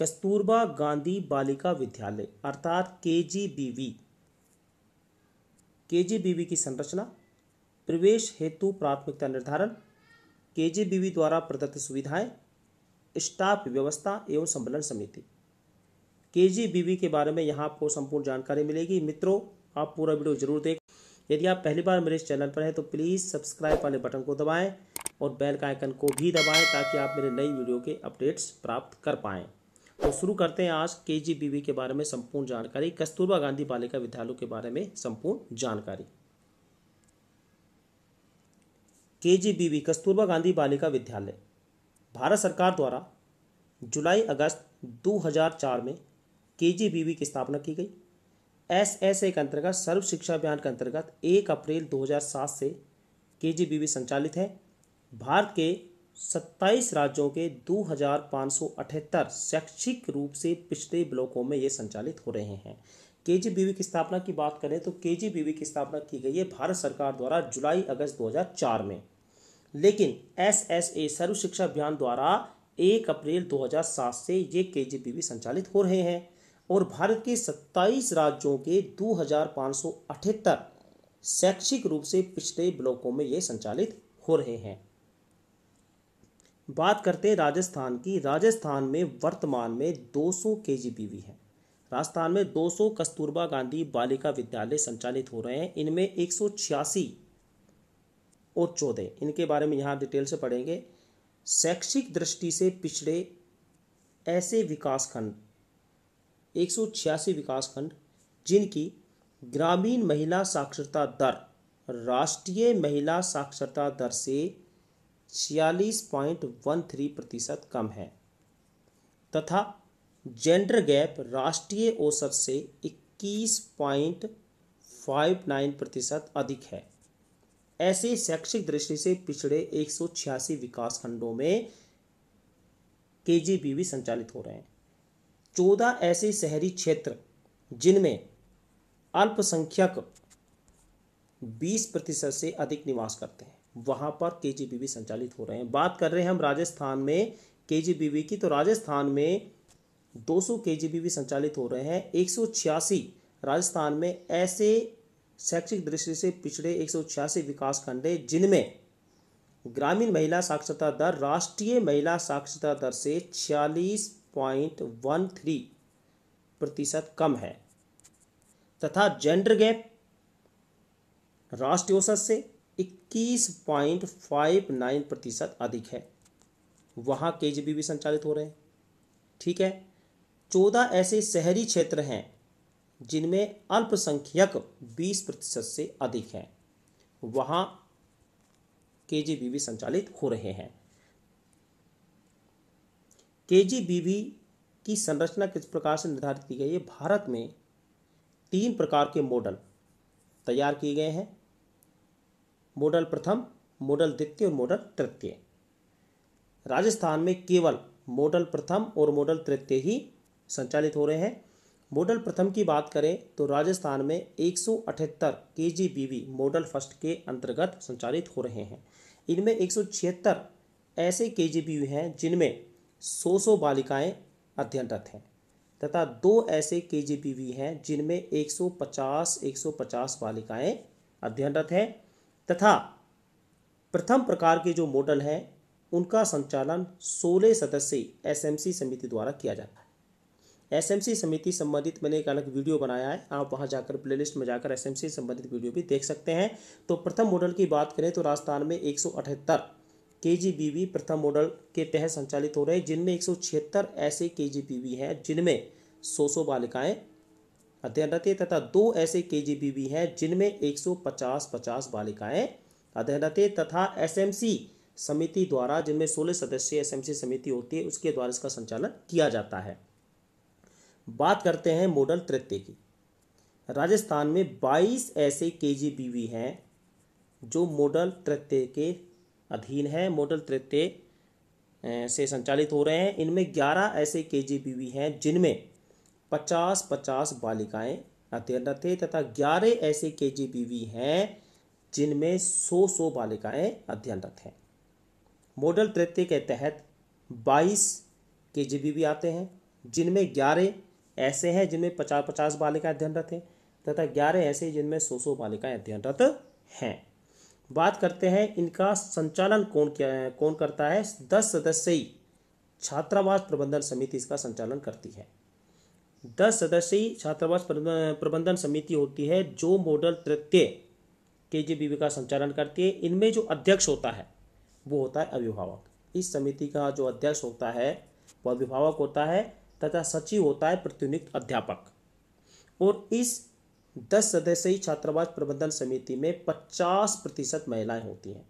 कस्तूरबा गांधी बालिका विद्यालय अर्थात के जी वी के जी वी की संरचना प्रवेश हेतु प्राथमिकता निर्धारण के जी वी द्वारा प्रदत्त सुविधाएं स्टाफ व्यवस्था एवं संबलन समिति के जी वी के बारे में यहाँ आपको संपूर्ण जानकारी मिलेगी मित्रों आप पूरा वीडियो जरूर देख यदि आप पहली बार मेरे इस चैनल पर हैं तो प्लीज़ सब्सक्राइब वाले बटन को दबाएं और बेल का आइकन को भी दबाएं ताकि आप मेरे नई वीडियो के अपडेट्स प्राप्त कर पाएँ तो शुरू करते हैं आज के के बारे में संपूर्ण जानकारी कस्तूरबा गांधी बालिका विद्यालयों के बारे में संपूर्ण जानकारी के कस्तूरबा गांधी बालिका विद्यालय भारत सरकार द्वारा जुलाई अगस्त 2004 में के की स्थापना की गई एस एस ए के अंतर्गत सर्व शिक्षा अभियान के अंतर्गत एक अप्रैल 2007 से के संचालित है भारत के सत्ताईस राज्यों के दो हज़ार शैक्षिक रूप से पिछड़े ब्लॉकों में ये संचालित हो रहे हैं के की स्थापना की बात करें तो के की स्थापना की गई है भारत सरकार द्वारा जुलाई अगस्त 2004 में लेकिन एस एस ए सर्व शिक्षा अभियान द्वारा एक अप्रैल 2007 से ये के संचालित हो रहे हैं और भारत के 27 राज्यों के दो शैक्षिक रूप से पिछड़े ब्लॉकों में ये संचालित हो रहे हैं बात करते हैं राजस्थान की राजस्थान में वर्तमान में 200 के जी बीवी है राजस्थान में 200 कस्तूरबा गांधी बालिका विद्यालय संचालित हो रहे हैं इनमें एक और चौदह इनके बारे में यहाँ डिटेल से पढ़ेंगे शैक्षिक दृष्टि से पिछड़े ऐसे विकासखंड एक विकासखंड जिनकी ग्रामीण महिला साक्षरता दर राष्ट्रीय महिला साक्षरता दर से छियालीस पॉइंट वन थ्री प्रतिशत कम है तथा जेंडर गैप राष्ट्रीय औसत से इक्कीस पॉइंट फाइव नाइन प्रतिशत अधिक है ऐसे शैक्षिक दृष्टि से पिछड़े एक सौ छियासी विकास खंडों में के जी बी भी संचालित हो रहे हैं चौदह ऐसे शहरी क्षेत्र जिनमें अल्पसंख्यक बीस प्रतिशत से अधिक निवास करते हैं वहाँ पर के संचालित हो रहे हैं बात कर रहे हैं हम राजस्थान में के की तो राजस्थान में 200 के संचालित हो रहे हैं एक राजस्थान में ऐसे शैक्षिक दृष्टि से पिछड़े एक विकास खंड है जिनमें ग्रामीण महिला साक्षरता दर राष्ट्रीय महिला साक्षरता दर से छियालीस पॉइंट वन थ्री प्रतिशत कम है तथा जेंडर गैप राष्ट्रीय औसत से 21.59 प्रतिशत अधिक है वहाँ के भी संचालित हो रहे हैं ठीक है चौदह ऐसे शहरी क्षेत्र हैं जिनमें अल्पसंख्यक 20 प्रतिशत से अधिक हैं वहाँ के जी संचालित हो रहे हैं के जी की संरचना किस प्रकार से निर्धारित की गई है भारत में तीन प्रकार के मॉडल तैयार किए गए हैं मॉडल प्रथम मॉडल द्वितीय और मॉडल तृतीय राजस्थान में केवल मॉडल प्रथम और मॉडल तृतीय ही संचालित हो रहे हैं मॉडल प्रथम की बात करें तो राजस्थान में एक सौ अठहत्तर K G B V model first के अंतर्गत संचालित हो रहे हैं इनमें एक सौ छिहत्तर ऐसे के जी बी वी हैं जिनमें सौ सौ बालिकाएँ अध्ययनरत हैं तथा दो ऐसे के जी बी वी हैं जिनमें एक सौ पचास एक सौ पचास बालिकाएँ अध्ययनरत हैं तथा प्रथम प्रकार के जो मॉडल हैं उनका संचालन 16 सदस्य एसएमसी समिति द्वारा किया जाता है एसएमसी समिति संबंधित मैंने एक अलग वीडियो बनाया है आप वहां जाकर प्लेलिस्ट में जाकर एसएमसी संबंधित वीडियो भी देख सकते हैं तो प्रथम मॉडल की बात करें तो राजस्थान में एक के प्रथम मॉडल के तहत संचालित हो रहे हैं जिनमें एक ऐसे के हैं जिनमें सौ सौ बालिकाएँ अध्ययनरत तथा दो ऐसे के भी हैं जिनमें 150 50 बालिकाएं अध्ययनरत तथा एसएमसी समिति द्वारा जिनमें 16 सदस्यीय एसएमसी समिति होती है उसके द्वारा इसका संचालन किया जाता है बात करते हैं मॉडल तृतीय की राजस्थान में 22 ऐसे के जी हैं जो मॉडल तृतीय के अधीन है मॉडल तृतीय से संचालित हो रहे हैं इनमें 11 ऐसे के जी हैं जिनमें पचास पचास बालिकाएं अत्यन्न थे तथा ग्यारह ऐसे के जी हैं जिनमें सौ सौ बालिकाएं अध्ययनरत हैं मॉडल तृतीय के तहत बाईस के जी आते हैं जिनमें ग्यारह ऐसे हैं जिनमें पचास पचास बालिकाएं अध्ययनरत हैं तथा ग्यारह ऐसे जिनमें सौ सौ बालिकाएं अध्ययनरत हैं बात करते हैं इनका संचालन कौन क्या कौन करता है दस सदस्यीय छात्रावास प्रबंधन समिति इसका संचालन करती है दस सदस्यीय छात्रावास प्रबंधन समिति होती है जो मॉडल तृतीय के जी बीवी का संचालन करती है इनमें जो अध्यक्ष होता है वो होता है अभिभावक इस समिति का जो अध्यक्ष होता है वो अभिभावक होता है तथा सचिव होता है प्रतिनियुक्त अध्यापक और इस दस सदस्यीय छात्रावास प्रबंधन समिति में पचास प्रतिशत महिलाएँ होती हैं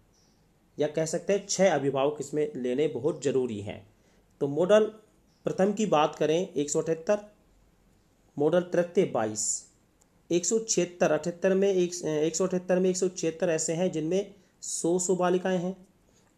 या कह सकते हैं छः अभिभावक इसमें लेने बहुत ज़रूरी हैं तो मॉडल प्रथम की बात करें एक सौ अठहत्तर मॉडल तिरते बाईस एक सौ छिहत्तर अठहत्तर में एक एक सौ अठहत्तर में एक सौ छिहत्तर ऐसे हैं जिनमें सौ सौ बालिकाएँ हैं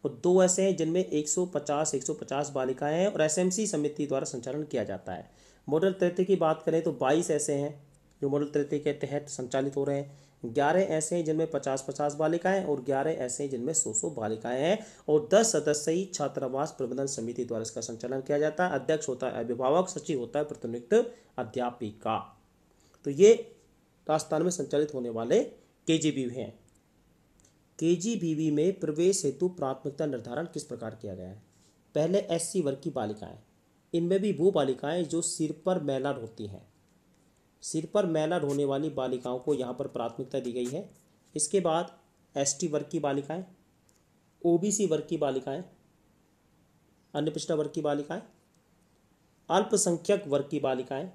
और दो ऐसे हैं जिनमें एक सौ पचास एक सौ पचास बालिकाएँ हैं और एसएमसी समिति द्वारा संचालन किया जाता है मॉडल तृतीय की बात करें तो बाईस ऐसे हैं जो मॉडल तृतीय के तहत संचालित हो रहे हैं ग्यारह ऐसे हैं जिनमें पचास पचास बालिकाएं और ग्यारह ऐसे हैं जिनमें सौ सौ बालिकाएं हैं और दस सदस्यीय छात्रावास प्रबंधन समिति द्वारा इसका संचालन किया जाता है अध्यक्ष होता है अभिभावक सचिव होता है प्रतिनियुक्त अध्यापिका तो ये राजस्थान में संचालित होने वाले के जी बी हैं के जी में प्रवेश हेतु प्राथमिकता निर्धारण किस प्रकार किया गया है पहले एस वर्ग की बालिकाएँ इनमें भी वो बालिकाएँ जो सिर पर मैलान होती हैं सिर पर मैला ढोने वाली बालिकाओं को यहाँ पर प्राथमिकता दी गई है इसके बाद एसटी वर्ग की बालिकाएं ओबीसी वर्ग की बालिकाएं अन्य पिछड़ा वर्ग की बालिकाएं अल्पसंख्यक वर्ग की बालिकाएं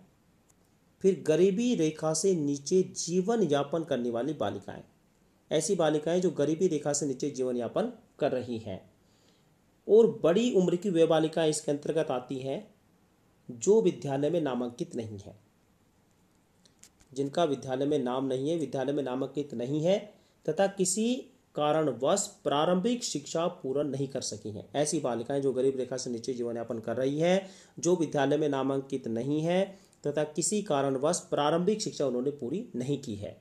फिर गरीबी रेखा से नीचे जीवन यापन करने वाली बालिकाएं ऐसी बालिकाएं जो गरीबी रेखा से नीचे जीवन यापन कर रही हैं और बड़ी उम्र की वे बालिकाएं इसके अंतर्गत आती हैं जो विद्यालय में नामांकित नहीं हैं जिनका विद्यालय में नाम नहीं है विद्यालय में नामांकित नहीं है तथा किसी कारणवश प्रारंभिक शिक्षा पूर्ण नहीं कर सकी हैं ऐसी बालिकाएं जो गरीब रेखा से नीचे जीवन यापन कर रही है जो विद्यालय में नामांकित नहीं है तथा किसी कारणवश प्रारंभिक शिक्षा उन्होंने पूरी नहीं की है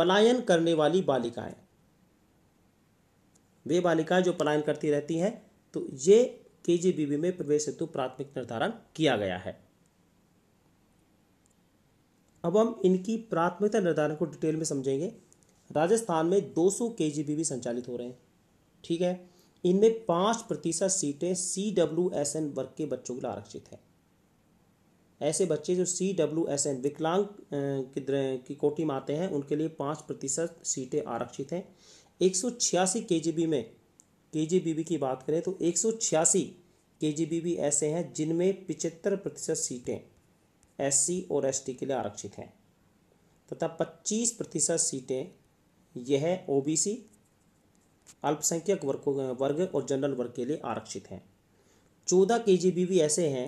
पलायन करने वाली बालिकाएं वे बालिकाएं जो पलायन करती रहती हैं तो ये के में प्रवेश हेतु प्राथमिक निर्धारण किया गया है अब हम इनकी प्राथमिकता निर्धारण को डिटेल में समझेंगे राजस्थान में 200 सौ के जी भी संचालित हो रहे हैं ठीक है इनमें पाँच प्रतिशत सीटें सी डब्ल्यू एस एन वर्ग के बच्चों के लिए आरक्षित है ऐसे बच्चे जो सी डब्ल्यू एस एन विकलांग की कोटि में आते हैं उनके लिए पाँच प्रतिशत सीटें आरक्षित हैं एक सौ छियासी के जी बी में के जी बी बी की बात करें तो एक सौ छियासी के जी बी बी ऐसे हैं जिनमें पिचहत्तर प्रतिशत सीटें एससी और एस के लिए आरक्षित हैं तथा 25 प्रतिशत सीटें यह ओबीसी अल्पसंख्यक वर्ग वर्ग और जनरल वर्ग के लिए आरक्षित हैं चौदह के भी ऐसे हैं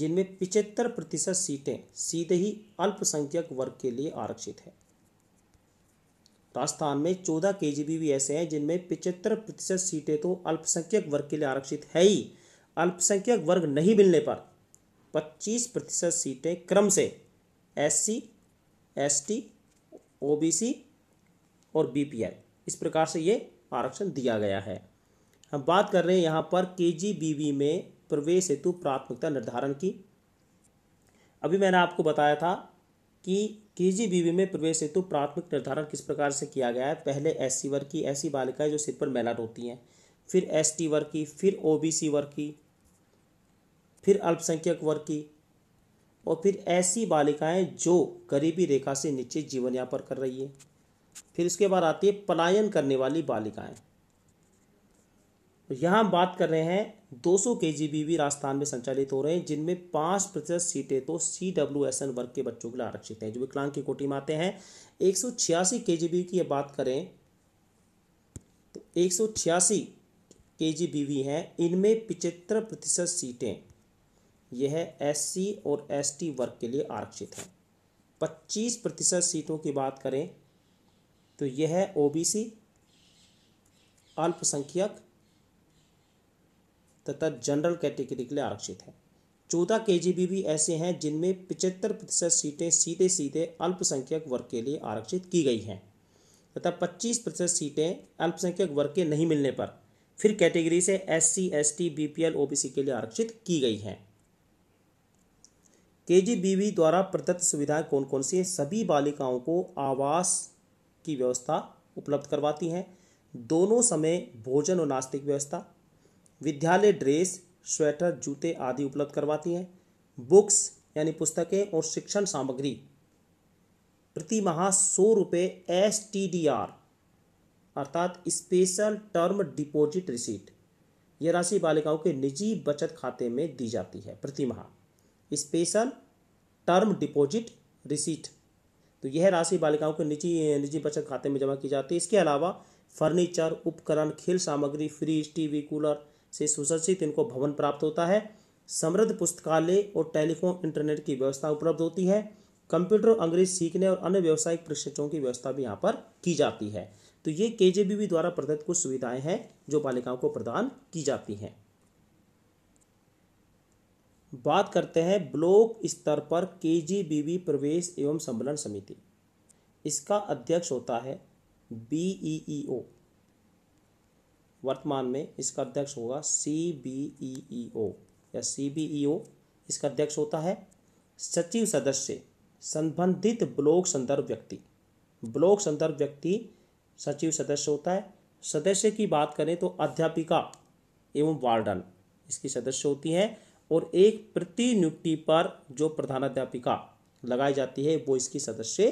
जिनमें पिचहत्तर प्रतिशत सीटें सीधे ही अल्पसंख्यक वर्ग के लिए आरक्षित है राजस्थान में चौदह के भी ऐसे हैं जिनमें पिचहत्तर प्रतिशत सीटें तो अल्पसंख्यक वर्ग के लिए आरक्षित है ही अल्पसंख्यक वर्ग नहीं मिलने पर 25 प्रतिशत सीटें क्रम से S S C T O B C और बी पी एल इस प्रकार से ये आरक्षण दिया गया है हम बात कर रहे हैं यहाँ पर के जी बी वी में प्रवेश हेतु प्राथमिकता निर्धारण की अभी मैंने आपको बताया था कि के जी बी वी में प्रवेश हेतु प्राथमिक निर्धारण किस प्रकार से किया गया है पहले एस सी वर्ग की ऐसी बालिकाएं जो सिर पर मैला होती हैं फिर एस टी वर्ग की फिर ओ बी सी वर्ग की फिर अल्पसंख्यक वर्ग की और फिर ऐसी बालिकाएं जो गरीबी रेखा से नीचे जीवन यापन कर रही है फिर उसके बाद आती है पलायन करने वाली बालिकाएं तो हम बात कर रहे हैं 200 सौ के जी बीवी राजस्थान में संचालित हो रहे हैं जिनमें पांच प्रतिशत सीटें तो सी डब्ल्यू एस एन वर्ग के बच्चों के लिए आरक्षित हैं जो विकलांग की कोटी में आते हैं एक सौ छियासी के जी बीवी की बात करें तो एक सौ छियासी के जी बीवी हैं इनमें पिचहत्तर प्रतिशत सीटें यह एससी और एसटी वर्ग के लिए आरक्षित है 25 प्रतिशत सीटों की बात करें तो यह ओबीसी अल्पसंख्यक तथा जनरल कैटेगरी के लिए आरक्षित है चौदह के जी भी ऐसे हैं जिनमें पिचहत्तर प्रतिशत सीटें सीधे सीधे अल्पसंख्यक वर्ग के लिए आरक्षित की गई हैं तथा पच्चीस प्रतिशत सीटें अल्पसंख्यक वर्ग के नहीं मिलने पर फिर कैटेगरी से S C S T B P L O B C के लिए आरक्षित की गई हैं के द्वारा प्रदत्त सुविधाएं कौन कौन सी हैं सभी बालिकाओं को आवास की व्यवस्था उपलब्ध करवाती हैं दोनों समय भोजन और नास्तिक की व्यवस्था विद्यालय ड्रेस स्वेटर जूते आदि उपलब्ध करवाती हैं बुक्स यानी पुस्तकें और शिक्षण सामग्री प्रति माह सौ रुपये एस टी डी आर अर्थात स्पेशल टर्म डिपॉजिट रिसीट यह राशि बालिकाओं के निजी बचत खाते में दी जाती है प्रति माह स्पेशल टर्म डिपॉजिट रिसीट तो यह राशि बालिकाओं के निजी निजी बचत खाते में जमा की जाती है इसके अलावा फर्नीचर उपकरण खेल सामग्री फ्रिज टीवी कूलर से सुसज्जित इनको भवन प्राप्त होता है समृद्ध पुस्तकालय और टेलीफोन इंटरनेट की व्यवस्था उपलब्ध होती है कंप्यूटर अंग्रेजी सीखने और अन्य व्यावसायिक प्रशिक्षणों की व्यवस्था भी यहाँ पर की जाती है तो ये के द्वारा प्रदत्त कुछ सुविधाएं हैं जो बालिकाओं को प्रदान की जाती हैं बात करते हैं ब्लॉक स्तर पर के प्रवेश एवं सम्मेलन समिति इसका अध्यक्ष होता है बी वर्तमान में इसका अध्यक्ष होगा सी ओ या ओ इसका अध्यक्ष होता है सचिव सदस्य संबंधित ब्लॉक संदर्भ व्यक्ति ब्लॉक संदर्भ व्यक्ति सचिव सदस्य होता है सदस्य की बात करें तो अध्यापिका एवं वार्डन इसकी सदस्य होती हैं और एक प्रति नियुक्ति पर जो प्रधानाध्यापिका लगाई जाती है वो इसकी सदस्य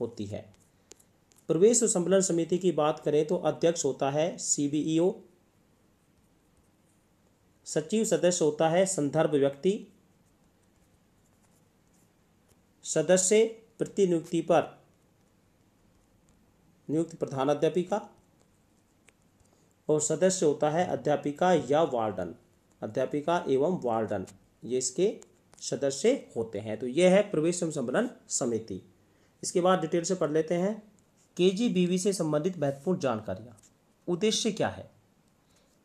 होती है प्रवेश और सम्मेलन समिति की बात करें तो अध्यक्ष होता है सीबीईओ सचिव सदस्य होता है संदर्भ व्यक्ति सदस्य प्रतिनियुक्ति पर नियुक्त प्रधानाध्यापिका और सदस्य होता है अध्यापिका या वार्डन अध्यापिका एवं वार्डन ये इसके सदस्य होते हैं तो यह है प्रवेश संबलन समिति इसके बाद डिटेल से पढ़ लेते हैं के जी से संबंधित महत्वपूर्ण जानकारियाँ उद्देश्य क्या है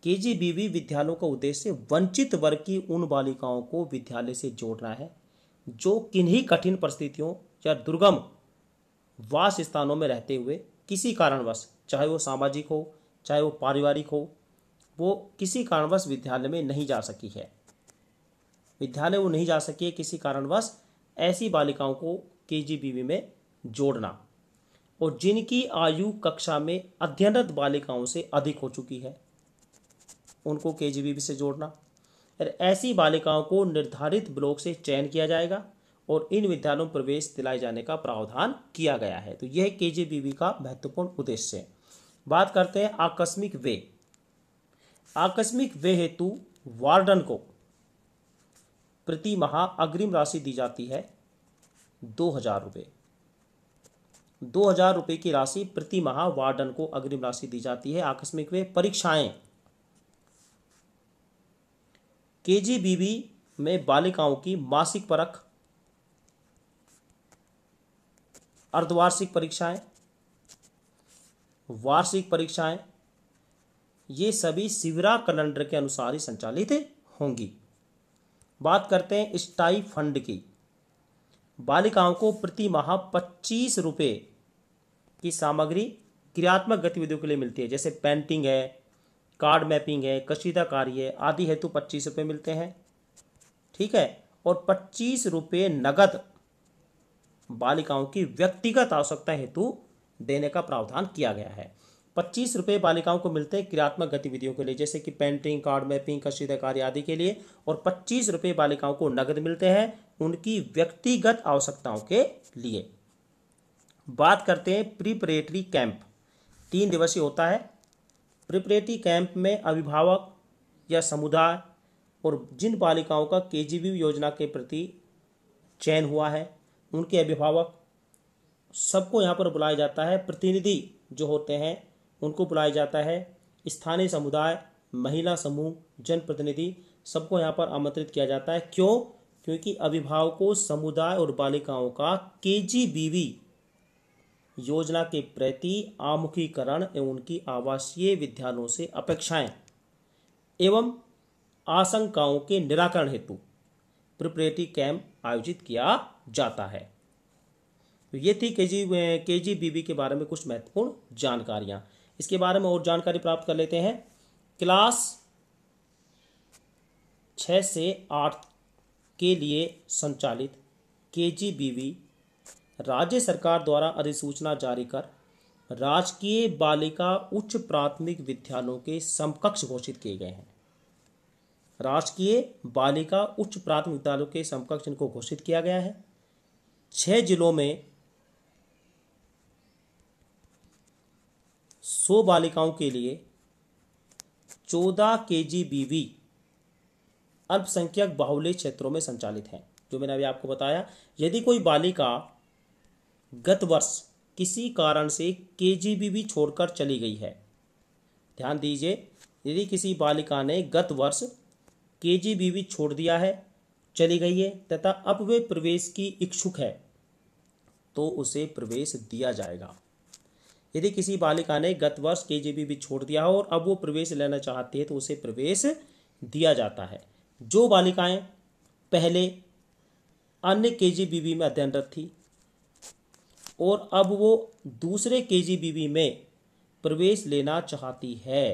के जी विद्यालयों का उद्देश्य वंचित वर्ग की उन बालिकाओं को विद्यालय से जोड़ना है जो किन्हीं कठिन परिस्थितियों या दुर्गम वास स्थानों में रहते हुए किसी कारणवश चाहे वो सामाजिक हो चाहे वो पारिवारिक हो वो किसी कारणवश विद्यालय में नहीं जा सकी है विद्यालय वो नहीं जा सकी है किसी कारणवश ऐसी बालिकाओं को के में जोड़ना और जिनकी आयु कक्षा में अध्ययनरत बालिकाओं से अधिक हो चुकी है उनको के से जोड़ना और ऐसी बालिकाओं को निर्धारित ब्लॉक से चयन किया जाएगा और इन विद्यालयों में प्रवेश दिलाए जाने का प्रावधान किया गया है तो यह के का महत्वपूर्ण उद्देश्य है बात करते हैं आकस्मिक वे आकस्मिक वे हेतु वार्डन को प्रति माह अग्रिम राशि दी जाती है दो हजार रुपये दो हजार रुपये की राशि प्रति माह वार्डन को अग्रिम राशि दी जाती है आकस्मिक वे परीक्षाएं केजीबीवी में बालिकाओं की मासिक परख अर्धवार्षिक परीक्षाएं वार्षिक परीक्षाएं ये सभी सिवरा कैलेंडर के अनुसार ही संचालित होंगी बात करते हैं स्टाई फंड की बालिकाओं को प्रति माह पच्चीस रुपये की सामग्री क्रियात्मक गतिविधियों के लिए मिलती है जैसे पेंटिंग है कार्ड मैपिंग है कशीदा कार्य आदि हेतु पच्चीस रुपये मिलते हैं ठीक है और पच्चीस रुपये नगद बालिकाओं की व्यक्तिगत आवश्यकता हेतु देने का प्रावधान किया गया है पच्चीस रुपये बालिकाओं को मिलते हैं क्रियात्मक गतिविधियों के लिए जैसे कि पेंटिंग कार्ड मैपिंग कशीदा कार्य आदि के लिए और पच्चीस रुपये बालिकाओं को नगद मिलते हैं उनकी व्यक्तिगत आवश्यकताओं के लिए बात करते हैं प्रिपरेटरी कैंप तीन दिवसीय होता है प्रिपरेटरी कैंप में अभिभावक या समुदाय और जिन बालिकाओं का के योजना के प्रति चयन हुआ है उनके अभिभावक सबको यहाँ पर बुलाया जाता है प्रतिनिधि जो होते हैं उनको बुलाया जाता है स्थानीय समुदाय महिला समूह जनप्रतिनिधि सबको यहाँ पर आमंत्रित किया जाता है क्यों क्योंकि अभिभावकों समुदाय और बालिकाओं का के जी योजना के प्रति आमुखीकरण एवं उनकी आवासीय विद्यालयों से अपेक्षाएं एवं आशंकाओं के निराकरण हेतु प्रिपरेटरी कैंप आयोजित किया जाता है तो ये थी के जी के जी के बारे में कुछ महत्वपूर्ण जानकारियां इसके बारे में और जानकारी प्राप्त कर लेते हैं क्लास छ से आठ के लिए संचालित के जी राज्य सरकार द्वारा अधिसूचना जारी कर राजकीय बालिका उच्च प्राथमिक विद्यालयों के समकक्ष घोषित किए गए हैं राजकीय बालिका उच्च प्राथमिक विद्यालयों के समकक्ष इनको घोषित किया गया है छह जिलों में सौ बालिकाओं के लिए चौदह के जी बीवी अल्पसंख्यक बाहुल्य क्षेत्रों में संचालित हैं जो मैंने अभी आपको बताया यदि कोई बालिका गत वर्ष किसी कारण से के जी बीवी छोड़कर चली गई है ध्यान दीजिए यदि किसी बालिका ने गत वर्ष के जी बीवी छोड़ दिया है चली गई है तथा अब वे प्रवेश की इच्छुक है तो उसे प्रवेश दिया जाएगा यदि किसी बालिका ने गत वर्ष के जी भी छोड़ दिया हो और अब वो प्रवेश लेना चाहती है तो उसे प्रवेश दिया जाता है जो बालिकाएं पहले अन्य के जी में अध्ययनरत थी और अब वो दूसरे के जी में प्रवेश लेना चाहती है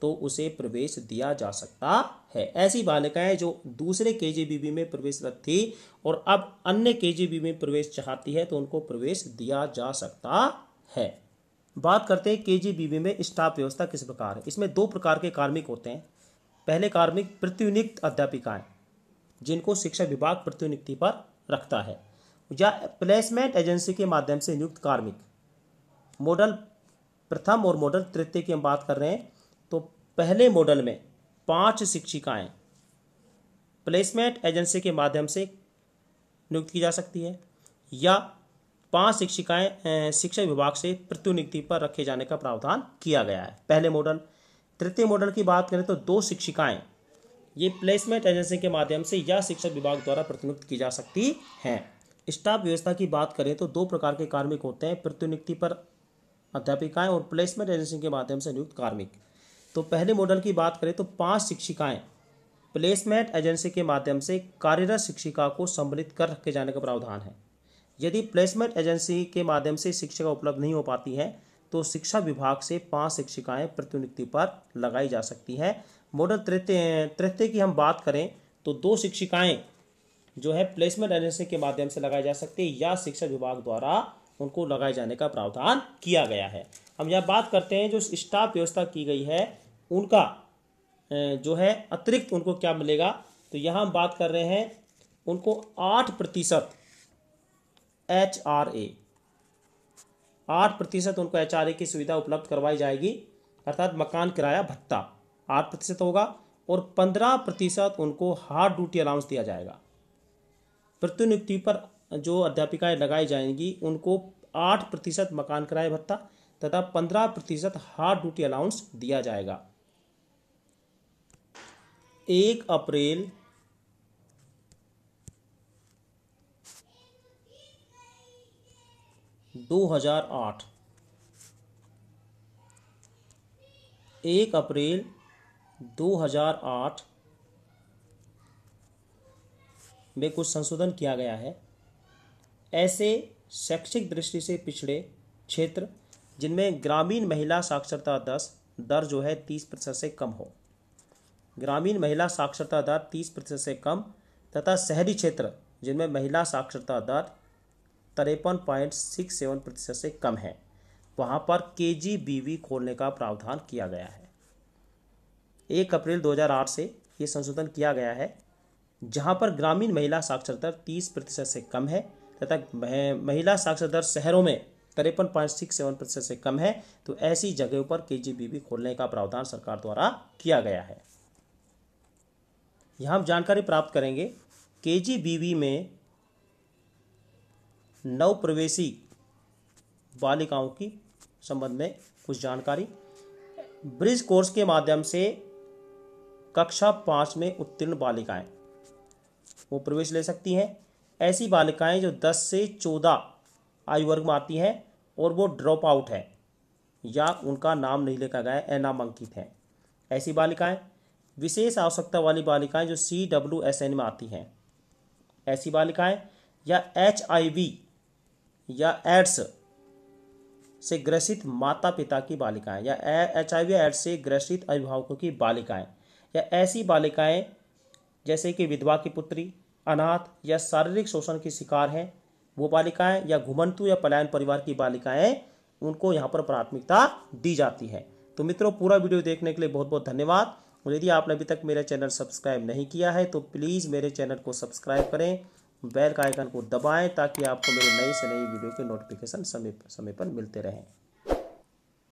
तो उसे प्रवेश दिया जा सकता है ऐसी बालिकाएं जो दूसरे के जी में प्रवेशरत थी और अब अन्य के जी में प्रवेश चाहती है तो उनको प्रवेश दिया जा सकता है बात करते हैं के में स्टाफ व्यवस्था किस प्रकार है इसमें दो प्रकार के कार्मिक होते हैं पहले कार्मिक प्रतिनियुक्त अध्यापिकाएं जिनको शिक्षा विभाग प्रतिनियुक्ति पर रखता है या प्लेसमेंट एजेंसी के माध्यम से नियुक्त कार्मिक मॉडल प्रथम और मॉडल तृतीय की हम बात कर रहे हैं तो पहले मॉडल में पांच शिक्षिकाएं प्लेसमेंट एजेंसी के माध्यम से नियुक्त की जा सकती है या पांच शिक्षिकाएं शिक्षा विभाग से प्रतिनियुक्ति पर रखे जाने का प्रावधान किया गया है पहले मॉडल तृतीय मॉडल की बात करें तो दो शिक्षिकाएं ये प्लेसमेंट एजेंसी के माध्यम से या शिक्षक विभाग द्वारा प्रतिनियुक्त की जा सकती हैं स्टाफ व्यवस्था की बात करें तो दो प्रकार के कार्मिक होते हैं प्रतिनियुक्ति पर अध्यापिकाएं और प्लेसमेंट एजेंसी के माध्यम से नियुक्त कार्मिक तो पहले मॉडल की बात करें तो पांच शिक्षिकाएं प्लेसमेंट एजेंसी के माध्यम से कार्यरत शिक्षिका को सम्मिलित कर रखे जाने का प्रावधान है यदि प्लेसमेंट एजेंसी के माध्यम से शिक्षिका उपलब्ध नहीं हो पाती है तो शिक्षा विभाग से पांच शिक्षिकाएं प्रतिनियुक्ति पर लगाई जा सकती है मॉडल तृतीय तृतीय की हम बात करें तो दो शिक्षिकाएं जो है प्लेसमेंट एजेंसी के माध्यम से लगाई जा सकती है या शिक्षा विभाग द्वारा उनको लगाए जाने का प्रावधान किया गया है हम यह बात करते हैं जो स्टाफ व्यवस्था की गई है उनका जो है अतिरिक्त उनको क्या मिलेगा तो यहाँ हम बात कर रहे हैं उनको आठ प्रतिशत एच आर ए आठ प्रतिशत उनको एच आर ए की सुविधा उपलब्ध करवाई जाएगी अर्थात मकान किराया भत्ता आठ प्रतिशत होगा और पंद्रह प्रतिशत उनको हार्ड ड्यूटी अलाउंस दिया जाएगा प्रतिनियुक्ति पर जो अध्यापिकाएं लगाई जाएंगी उनको आठ प्रतिशत मकान किराया भत्ता तथा पंद्रह प्रतिशत हार्ड ड्यूटी अलाउंस दिया जाएगा एक अप्रैल 2008 एक अप्रैल 2008 में कुछ संशोधन किया गया है ऐसे शैक्षिक दृष्टि से पिछड़े क्षेत्र जिनमें ग्रामीण महिला साक्षरता दस दर जो है तीस प्रतिशत से कम हो ग्रामीण महिला साक्षरता दर तीस प्रतिशत से कम तथा शहरी क्षेत्र जिनमें महिला साक्षरता दर तिरपन पॉइंट सिक्स सेवन प्रतिशत से कम है वहाँ पर के जी वी खोलने का प्रावधान किया गया है एक अप्रैल 2008 से ये संशोधन किया गया है जहाँ पर ग्रामीण महिला साक्षरता तीस प्रतिशत से कम है तथा महिला साक्षर दर शहरों में तिरपन पॉइंट सिक्स सेवन प्रतिशत से कम है तो ऐसी जगहों पर के जी खोलने का प्रावधान सरकार द्वारा किया गया है यहाँ हम जानकारी प्राप्त करेंगे के जी में नव प्रवेशी बालिकाओं की संबंध में कुछ जानकारी ब्रिज कोर्स के माध्यम से कक्षा पाँच में उत्तीर्ण बालिकाएं वो प्रवेश ले सकती हैं ऐसी बालिकाएं जो दस से चौदह आयु वर्ग में आती हैं और वो ड्रॉप आउट है या उनका नाम नहीं लिखा गया है अनामांकित हैं ऐसी बालिकाएं विशेष आवश्यकता वाली बालिकाएं जो सी डब्ल्यू एस एन में आती हैं ऐसी बालिकाएं या एच आई वी या एड्स से ग्रसित माता पिता की बालिकाएं या एच आई वी एड्स से ग्रसित अभिभावकों की बालिकाएं या ऐसी बालिकाएं जैसे कि विधवा की पुत्री अनाथ या शारीरिक शोषण की शिकार हैं वो बालिकाएं या घुमंतु या पलायन परिवार की बालिकाएं उनको यहाँ पर प्राथमिकता दी जाती है तो मित्रों पूरा वीडियो देखने के लिए बहुत बहुत धन्यवाद और यदि आपने अभी तक मेरा चैनल सब्सक्राइब नहीं किया है तो प्लीज़ मेरे चैनल को सब्सक्राइब करें बेल का आइकन को दबाएं ताकि आपको मेरे नई से नई वीडियो के नोटिफिकेशन समय समय पर मिलते रहें